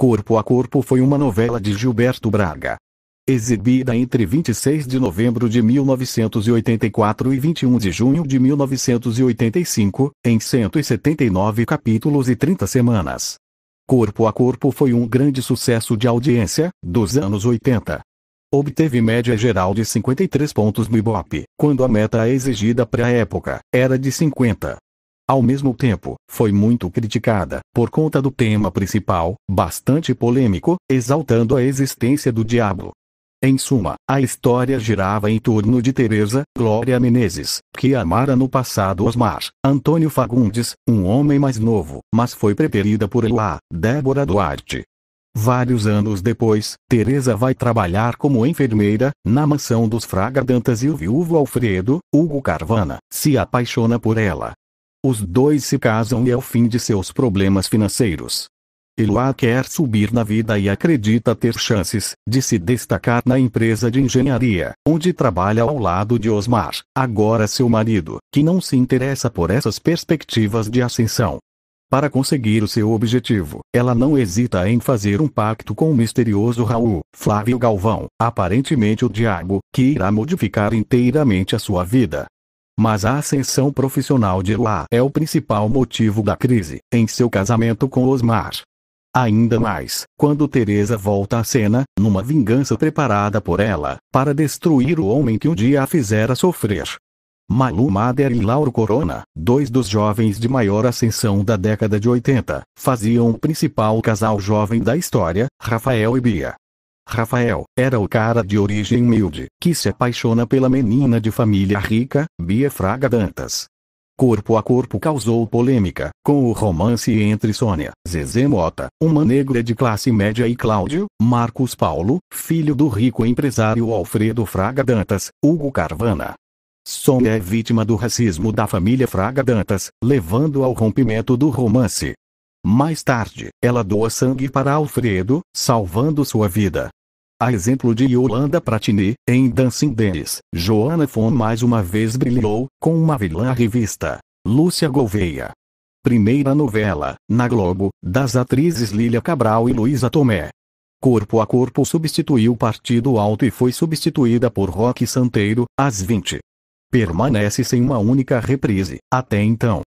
Corpo a Corpo foi uma novela de Gilberto Braga. Exibida entre 26 de novembro de 1984 e 21 de junho de 1985, em 179 capítulos e 30 semanas. Corpo a Corpo foi um grande sucesso de audiência, dos anos 80. Obteve média geral de 53 pontos no Ibope, quando a meta exigida para a época era de 50. Ao mesmo tempo, foi muito criticada por conta do tema principal, bastante polêmico, exaltando a existência do diabo. Em suma, a história girava em torno de Teresa Glória Menezes, que amara no passado Osmar Antônio Fagundes, um homem mais novo, mas foi preferida por Eloá Débora Duarte. Vários anos depois, Teresa vai trabalhar como enfermeira na mansão dos Fraga Dantas e o viúvo Alfredo, Hugo Carvana, se apaixona por ela, os dois se casam e é o fim de seus problemas financeiros. Eloá quer subir na vida e acredita ter chances de se destacar na empresa de engenharia, onde trabalha ao lado de Osmar, agora seu marido, que não se interessa por essas perspectivas de ascensão. Para conseguir o seu objetivo, ela não hesita em fazer um pacto com o misterioso Raul, Flávio Galvão, aparentemente o Diabo, que irá modificar inteiramente a sua vida mas a ascensão profissional de lá é o principal motivo da crise, em seu casamento com Osmar. Ainda mais, quando Teresa volta à cena, numa vingança preparada por ela, para destruir o homem que um dia a fizera sofrer. Malu Mader e Lauro Corona, dois dos jovens de maior ascensão da década de 80, faziam o principal casal jovem da história, Rafael e Bia, Rafael era o cara de origem humilde que se apaixona pela menina de família rica, Bia Fraga Dantas. Corpo a Corpo causou polêmica, com o romance entre Sônia Zezé Mota, uma negra de classe média e Cláudio, Marcos Paulo, filho do rico empresário Alfredo Fraga Dantas, Hugo Carvana. Sônia é vítima do racismo da família Fraga Dantas, levando ao rompimento do romance. Mais tarde, ela doa sangue para Alfredo, salvando sua vida. A exemplo de Yolanda Pratini, em Dancing Dennis, Joana Fon mais uma vez brilhou, com uma vilã à revista. Lúcia Gouveia. Primeira novela, na Globo, das atrizes Lília Cabral e Luísa Tomé. Corpo a Corpo substituiu Partido Alto e foi substituída por Roque Santeiro, às 20. Permanece sem uma única reprise, até então.